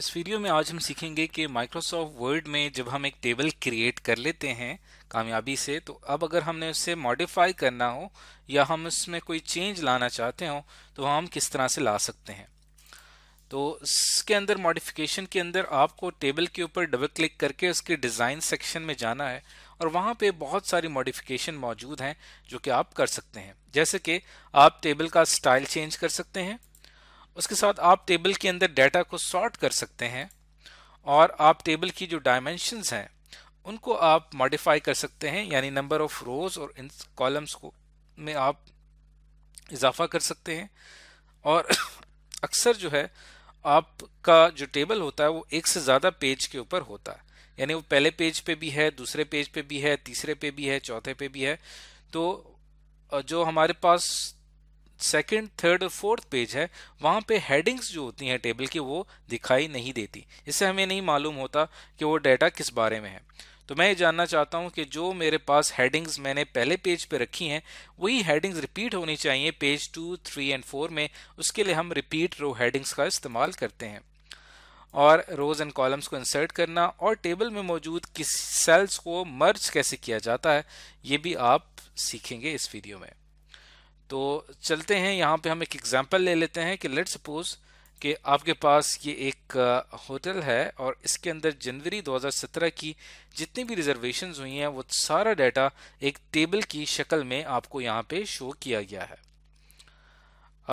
इस वीडियो में आज हम सीखेंगे कि माइक्रोसॉफ्ट वर्ड में जब हम एक टेबल क्रिएट कर लेते हैं कामयाबी से तो अब अगर हमने उसे मॉडिफाई करना हो या हम उसमें कोई चेंज लाना चाहते हो तो हम किस तरह से ला सकते हैं तो इसके अंदर मॉडिफिकेशन के अंदर आपको टेबल के ऊपर डबल क्लिक करके उसके डिज़ाइन सेक्शन में जाना है और वहाँ पे बहुत सारी मॉडिफिकेशन मौजूद हैं जो कि आप कर सकते हैं जैसे कि आप टेबल का स्टाइल चेंज कर सकते हैं उसके साथ आप टेबल के अंदर डाटा को सॉर्ट कर सकते हैं और आप टेबल की जो डायमेंशन हैं उनको आप मॉडिफाई कर सकते हैं यानी नंबर ऑफ रोज और इन कॉलम्स को में आप इजाफा कर सकते हैं और अक्सर जो है आपका जो टेबल होता है वो एक से ज़्यादा पेज के ऊपर होता है यानी वो पहले पेज पे भी है दूसरे पेज पे भी है तीसरे पे भी है चौथे पे भी है तो जो हमारे पास सेकेंड थर्ड और फोर्थ पेज है वहाँ पे हेडिंग्स जो होती हैं टेबल की वो दिखाई नहीं देती इससे हमें नहीं मालूम होता कि वो डाटा किस बारे में है तो मैं ये जानना चाहता हूँ कि जो मेरे पास हेडिंग्स मैंने पहले पेज पे रखी हैं वही हेडिंग्स रिपीट होनी चाहिए page two three and four में उसके लिए हम रिपीट रो हेडिंग्स का इस्तेमाल करते हैं और रोज एंड कॉलम्स को इंसर्ट करना और टेबल में मौजूद किस सेल्स को मर्ज कैसे किया जाता है ये भी आप सीखेंगे इस वीडियो में तो चलते हैं यहाँ पे हम एक एग्जाम्पल ले लेते हैं कि लेट सपोज कि आपके पास ये एक होटल है और इसके अंदर जनवरी 2017 की जितनी भी रिजर्वेशंस हुई हैं वो सारा डाटा एक टेबल की शक्ल में आपको यहाँ पे शो किया गया है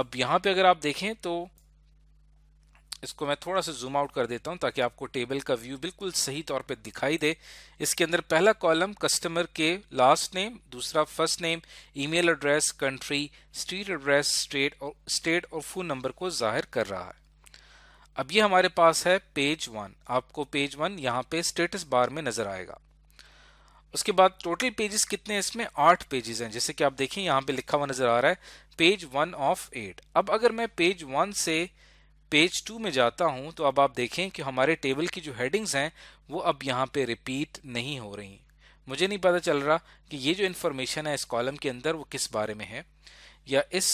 अब यहाँ पे अगर आप देखें तो इसको मैं थोड़ा सा जूम आउट कर देता हूँ ताकि आपको टेबल का व्यू बिल्कुल सही तौर पे दिखाई दे इसके अंदर पहला कॉलम कस्टमर के लास्ट नेम दूसरा first name email address country street address state और स्टेट और फ़ोन नंबर को जाहिर कर रहा है अब ये हमारे पास है पेज वन आपको पेज वन यहाँ पे स्टेटस बार में नज़र आएगा उसके बाद टोटल पेजेस कितने हैं इसमें आठ पेजेस हैं जैसे कि आप देखें यहाँ पे लिखा हुआ नज़र आ रहा है पेज वन ऑफ एट अब अगर मैं पेज वन से पेज टू में जाता हूँ तो अब आप देखें कि हमारे टेबल की जो हेडिंग्स हैं वो अब यहाँ पे रिपीट नहीं हो रही मुझे नहीं पता चल रहा कि ये जो इन्फॉर्मेशन है इस कॉलम के अंदर वो किस बारे में है या इस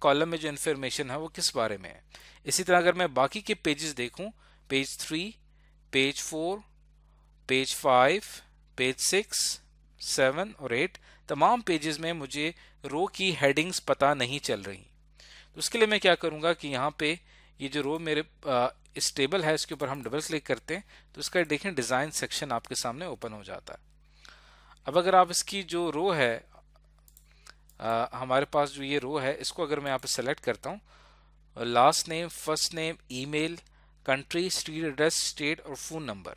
कॉलम में जो इन्फॉर्मेशन है वो किस बारे में है इसी तरह अगर मैं बाकी के पेजेस देखूं page three page four page five page six seven और एट तमाम पेजेस में मुझे रो की हेडिंग्स पता नहीं चल रही तो उसके लिए मैं क्या करूँगा कि यहाँ पे ये जो रो मेरे इस टेबल है इसके ऊपर हम डबल क्लिक करते हैं तो इसका देखें डिज़ाइन सेक्शन आपके सामने ओपन हो जाता है अब अगर आप इसकी जो रो है आ, हमारे पास जो ये रो है इसको अगर मैं यहाँ पर सेलेक्ट करता हूँ last name first name email country street address state और फ़ोन नंबर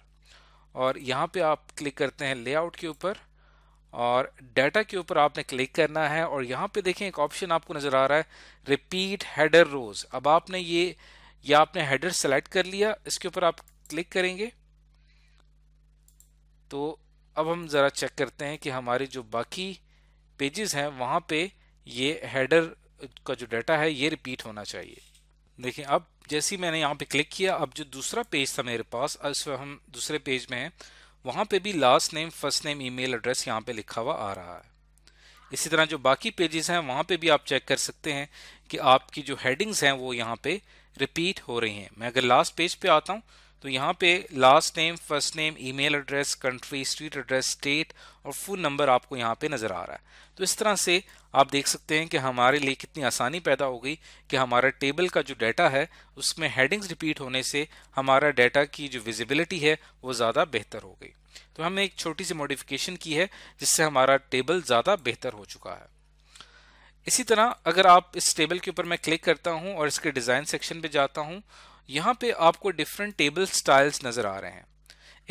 और यहाँ पे आप क्लिक करते हैं लेआउट के ऊपर और डाटा के ऊपर आपने क्लिक करना है और यहाँ पे देखें एक ऑप्शन आपको नज़र आ रहा है रिपीट हेडर रोज अब आपने ये या आपने हेडर सेलेक्ट कर लिया इसके ऊपर आप क्लिक करेंगे तो अब हम ज़रा चेक करते हैं कि हमारे जो बाकी पेजेस हैं वहाँ पे ये हेडर का जो डाटा है ये रिपीट होना चाहिए देखिए अब जैसे ही मैंने यहाँ पे क्लिक किया अब जो दूसरा पेज था मेरे पास अब हम दूसरे पेज में हैं वहाँ पे भी last name first name email address यहाँ पे लिखा हुआ आ रहा है इसी तरह जो बाकी पेजेस हैं वहाँ पे भी आप चेक कर सकते हैं कि आपकी जो हेडिंग्स हैं वो यहाँ पे रिपीट हो रही हैं मैं अगर लास्ट पेज पे आता हूँ तो यहाँ पे last name first name email address country street address state और फ़ोन नंबर आपको यहाँ पे नज़र आ रहा है तो इस तरह से आप देख सकते हैं कि हमारे लिए कितनी आसानी पैदा हो गई कि हमारा टेबल का जो डाटा है उसमें हेडिंग्स रिपीट होने से हमारा डाटा की जो विजिबिलिटी है वो ज़्यादा बेहतर हो गई तो हमने एक छोटी सी मॉडिफिकेशन की है जिससे हमारा टेबल ज़्यादा बेहतर हो चुका है इसी तरह अगर आप इस टेबल के ऊपर मैं क्लिक करता हूँ और इसके डिज़ाइन सेक्शन पर जाता हूँ यहाँ पे आपको डिफरेंट टेबल स्टाइल्स नज़र आ रहे हैं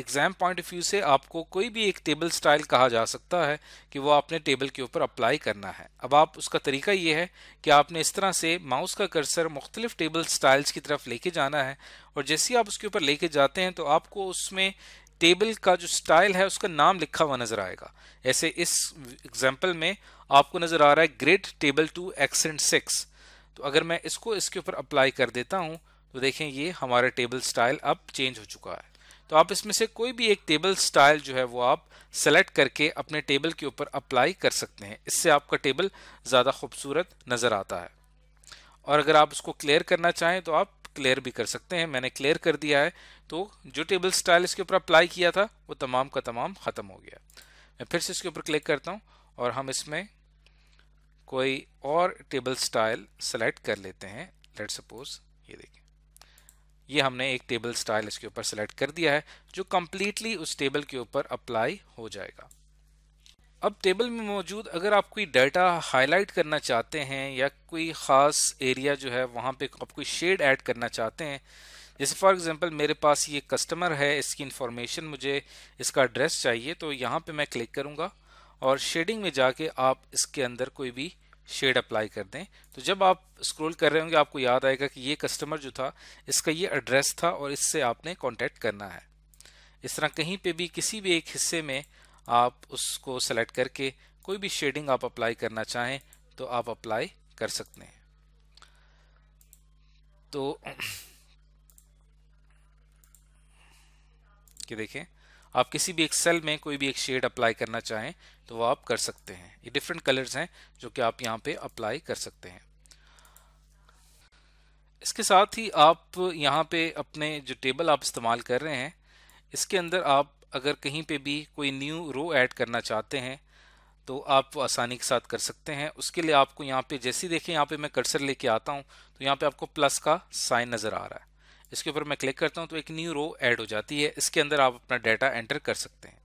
एग्जाम पॉइंट ऑफ व्यू से आपको कोई भी एक टेबल स्टाइल कहा जा सकता है कि वो आपने टेबल के ऊपर अप्लाई करना है अब आप उसका तरीका ये है कि आपने इस तरह से माउस का कर्सर मुख्तलिफ टेबल स्टाइल्स की तरफ लेके जाना है और जैसे ही आप उसके ऊपर लेके जाते हैं तो आपको उसमें टेबल का जो स्टाइल है उसका नाम लिखा हुआ नज़र आएगा ऐसे इस एग्जाम्पल में आपको नज़र आ रहा है grid table two accent six तो अगर मैं इसको इसके ऊपर अप्लाई कर देता हूँ तो देखें ये हमारा टेबल स्टाइल अब चेंज हो चुका है तो आप इसमें से कोई भी एक टेबल स्टाइल जो है वो आप सेलेक्ट करके अपने टेबल के ऊपर अप्लाई कर सकते हैं इससे आपका टेबल ज़्यादा खूबसूरत नज़र आता है और अगर आप उसको क्लियर करना चाहें तो आप क्लियर भी कर सकते हैं मैंने क्लियर कर दिया है तो जो टेबल स्टाइल इसके ऊपर अप्लाई किया था वो तमाम का तमाम ख़त्म हो गया मैं फिर से इसके ऊपर क्लिक करता हूँ और हम इसमें कोई और टेबल स्टाइल सेलेक्ट कर लेते हैं लेट सपोज ये देखें ये हमने एक टेबल स्टाइल इसके ऊपर सेलेक्ट कर दिया है जो कम्प्लीटली उस टेबल के ऊपर अप्लाई हो जाएगा अब टेबल में मौजूद अगर आप कोई डाटा हाईलाइट करना चाहते हैं या कोई ख़ास एरिया जो है वहाँ पे आप कोई शेड ऐड करना चाहते हैं जैसे फॉर एग्जांपल मेरे पास ये कस्टमर है इसकी इन्फॉर्मेशन मुझे इसका एड्रेस चाहिए तो यहाँ पे मैं क्लिक करूँगा और शेडिंग में जाके आप इसके अंदर कोई भी शेड अप्लाई कर दें तो जब आप स्क्रॉल कर रहे होंगे आपको याद आएगा कि ये कस्टमर जो था इसका ये एड्रेस था और इससे आपने कांटेक्ट करना है इस तरह कहीं पे भी किसी भी एक हिस्से में आप उसको सेलेक्ट करके कोई भी शेडिंग आप अप्लाई करना चाहें तो आप अप्लाई कर सकते हैं तो देखें आप किसी भी एक सेल में कोई भी एक शेड अप्लाई करना चाहें तो वो आप कर सकते हैं ये डिफरेंट कलर्स हैं जो कि आप यहाँ पे अप्लाई कर सकते हैं इसके साथ ही आप यहाँ पे अपने जो टेबल आप इस्तेमाल कर रहे हैं इसके अंदर आप अगर कहीं पे भी कोई न्यू रो ऐड करना चाहते हैं तो आप आसानी के साथ कर सकते हैं उसके लिए आपको यहाँ पे जैसे देखें यहाँ पे मैं कर्सर लेके आता हूँ तो यहाँ पे आपको प्लस का साइन नज़र आ रहा है इसके ऊपर मैं क्लिक करता हूँ तो एक न्यू रो ऐड हो जाती है इसके अंदर आप अपना डाटा एंटर कर सकते हैं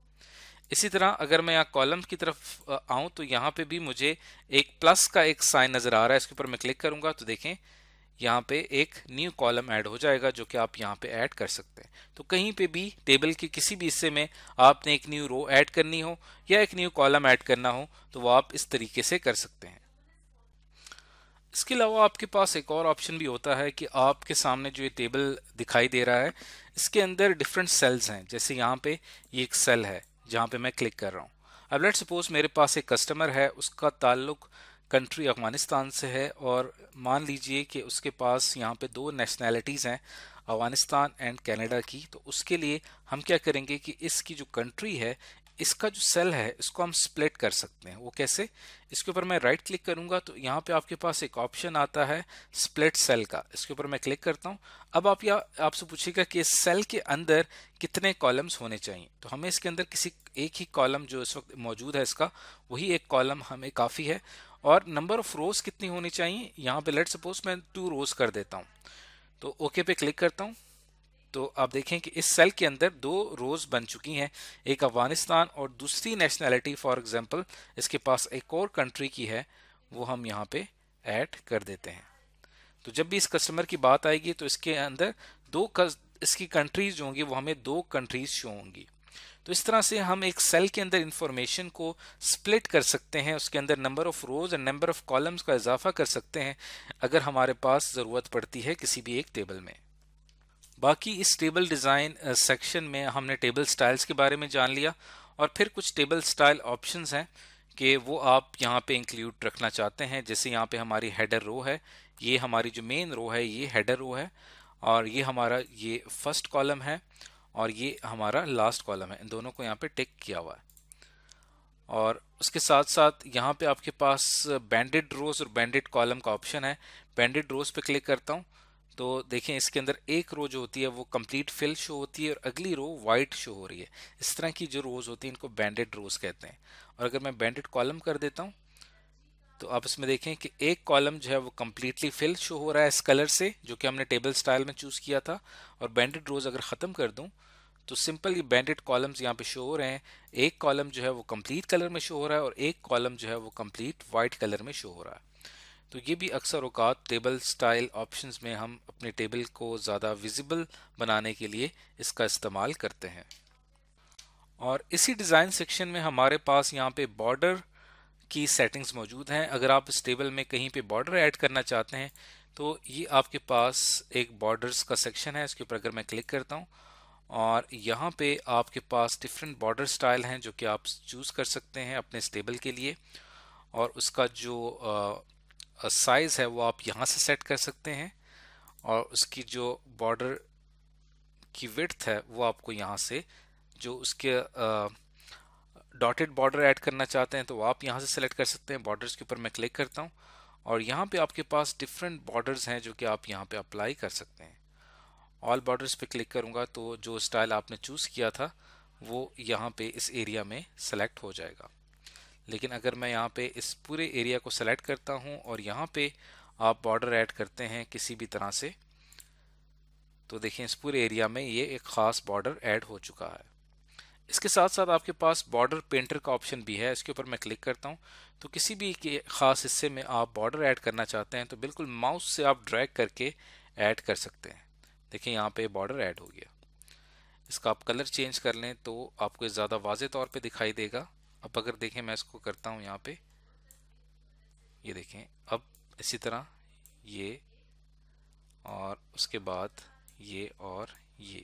इसी तरह अगर मैं यहाँ कॉलम की तरफ आऊँ तो यहाँ पे भी मुझे एक प्लस का एक साइन नज़र आ रहा है इसके ऊपर मैं क्लिक करूँगा तो देखें यहाँ पे एक न्यू कॉलम ऐड हो जाएगा जो कि आप यहाँ पे ऐड कर सकते हैं तो कहीं पे भी टेबल के किसी भी हिस्से में आपने एक न्यू रो ऐड करनी हो या एक न्यू कॉलम ऐड करना हो तो वो आप इस तरीके से कर सकते हैं इसके अलावा आपके पास एक और ऑप्शन भी होता है कि आपके सामने जो ये टेबल दिखाई दे रहा है इसके अंदर डिफरेंट सेल्स हैं जैसे यहाँ पे ये एक सेल है जहाँ पे मैं क्लिक कर रहा हूँ अब लेट सपोज मेरे पास एक कस्टमर है उसका ताल्लुक कंट्री अफगानिस्तान से है और मान लीजिए कि उसके पास यहाँ पे दो नेशनैलिटीज़ हैं अफगानिस्तान एंड कैनेडा की तो उसके लिए हम क्या करेंगे कि इसकी जो कंट्री है इसका जो सेल है इसको हम स्प्लिट कर सकते हैं वो कैसे इसके ऊपर मैं राइट क्लिक करूंगा तो यहाँ पे आपके पास एक ऑप्शन आता है स्प्लिट सेल का इसके ऊपर मैं क्लिक करता हूँ अब आप या आपसे पूछेगा कि इस सेल के अंदर कितने कॉलम्स होने चाहिए तो हमें इसके अंदर किसी एक ही कॉलम जो इस वक्त मौजूद है इसका वही एक कॉलम हमें काफ़ी है और नंबर ऑफ रोज कितनी होनी चाहिए यहाँ पे लेट सपोज मैं टू रोज कर देता हूँ तो ओके पे क्लिक करता हूँ तो आप देखें कि इस सेल के अंदर दो रोज बन चुकी हैं एक अफगानिस्तान और दूसरी नेशनैलिटी फॉर एग्जांपल इसके पास एक और कंट्री की है वो हम यहाँ पे ऐड कर देते हैं तो जब भी इस कस्टमर की बात आएगी तो इसके अंदर दो कस, इसकी कंट्रीज जो होंगी वो हमें दो कंट्रीज शो होंगी तो इस तरह से हम एक सेल के अंदर इंफॉर्मेशन को स्प्लिट कर सकते हैं उसके अंदर number of rows and number of columns का इजाफा कर सकते हैं अगर हमारे पास ज़रूरत पड़ती है किसी भी एक टेबल में बाकी इस टेबल डिज़ाइन सेक्शन में हमने टेबल स्टाइल्स के बारे में जान लिया और फिर कुछ टेबल स्टाइल ऑप्शन हैं कि वो आप यहाँ पे इंक्लूड रखना चाहते हैं जैसे यहाँ पे हमारी हेडर रो है ये हमारी जो मेन रो है ये हेडर रो है और ये हमारा ये फर्स्ट कॉलम है और ये हमारा लास्ट कॉलम है इन दोनों को यहाँ पे टिक किया हुआ है और उसके साथ साथ यहाँ पे आपके पास बैंडेड रोज और बैंडेड कॉलम का ऑप्शन है बैंडेड रोज पे क्लिक करता हूँ तो देखें इसके अंदर एक रो जो होती है वो कंप्लीट फिल शो होती है और अगली रो वाइट शो हो रही है इस तरह की जो रोज़ होती है इनको बैंडेड रोज़ कहते हैं और अगर मैं बैंडेड कॉलम कर देता हूँ तो आप इसमें देखें कि एक कॉलम जो है वो कम्प्लीटली फिल शो हो रहा है इस कलर से जो कि हमने टेबल स्टाइल में चूज़ किया था और बैंडेड रोज़ अगर ख़त्म कर दूँ तो सिंपल ये बैंडेड कॉलम्स यहाँ पे शो हो रहे हैं एक कॉलम जो है वो कंप्लीट कलर में शो हो रहा है और एक कॉलम जो है वो कंप्लीट वाइट कलर में शो हो रहा है तो ये भी अक्सर अवकात टेबल स्टाइल ऑप्शंस में हम अपने टेबल को ज़्यादा विजिबल बनाने के लिए इसका इस्तेमाल करते हैं और इसी डिज़ाइन सेक्शन में हमारे पास यहाँ पे बॉर्डर की सेटिंग्स मौजूद हैं अगर आप इस टेबल में कहीं पे बॉर्डर ऐड करना चाहते हैं तो ये आपके पास एक बॉर्डर्स का सेक्शन है इसके ऊपर अगर मैं क्लिक करता हूँ और यहाँ पे आपके पास डिफरेंट बॉर्डर स्टाइल हैं जो कि आप चूज़ कर सकते हैं अपने इस टेबल के लिए और उसका जो आ, साइज़ है वो आप यहाँ से सेट कर सकते हैं और उसकी जो बॉर्डर की विड्थ है वो आपको यहाँ से जो उसके डॉटेड बॉर्डर ऐड करना चाहते हैं तो आप यहाँ से सेलेक्ट कर सकते हैं बॉर्डर्स के ऊपर मैं क्लिक करता हूँ और यहाँ पे आपके पास डिफरेंट बॉर्डर्स हैं जो कि आप यहाँ पे अप्लाई कर सकते हैं ऑल बॉर्डर्स पे क्लिक करूँगा तो जो स्टाइल आपने चूज़ किया था वो यहाँ पे इस एरिया में सेलेक्ट हो जाएगा लेकिन अगर मैं यहाँ पे इस पूरे एरिया को सेलेक्ट करता हूँ और यहाँ पे आप बॉर्डर ऐड करते हैं किसी भी तरह से तो देखें इस पूरे एरिया में ये एक ख़ास बॉर्डर ऐड हो चुका है इसके साथ साथ आपके पास बॉर्डर पेंटर का ऑप्शन भी है इसके ऊपर मैं क्लिक करता हूँ तो किसी भी ख़ास हिस्से में आप बॉर्डर ऐड करना चाहते हैं तो बिल्कुल माउस से आप ड्रैग करके ऐड कर सकते हैं देखिए यहाँ पर बॉर्डर ऐड हो गया इसका आप कलर चेंज कर लें तो आपको ज़्यादा वाज तौर पर दिखाई देगा अब अगर देखें मैं इसको करता हूँ यहाँ पे ये देखें अब इसी तरह ये और उसके बाद ये और ये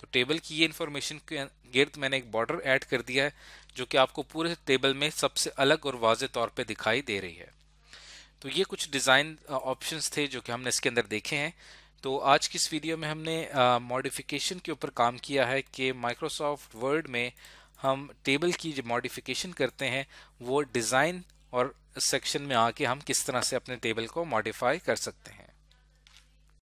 तो टेबल की ये इन्फॉर्मेशन के गिर्द मैंने एक बॉर्डर ऐड कर दिया है जो कि आपको पूरे टेबल में सबसे अलग और वाज तौर पे दिखाई दे रही है तो ये कुछ डिज़ाइन ऑप्शंस थे जो कि हमने इसके अंदर देखे हैं तो आज की इस वीडियो में हमने मॉडिफिकेशन के ऊपर काम किया है कि माइक्रोसॉफ्ट वर्ड में हम टेबल की जो मॉडिफिकेशन करते हैं वो डिज़ाइन और सेक्शन में आके हम किस तरह से अपने टेबल को मॉडिफाई कर सकते हैं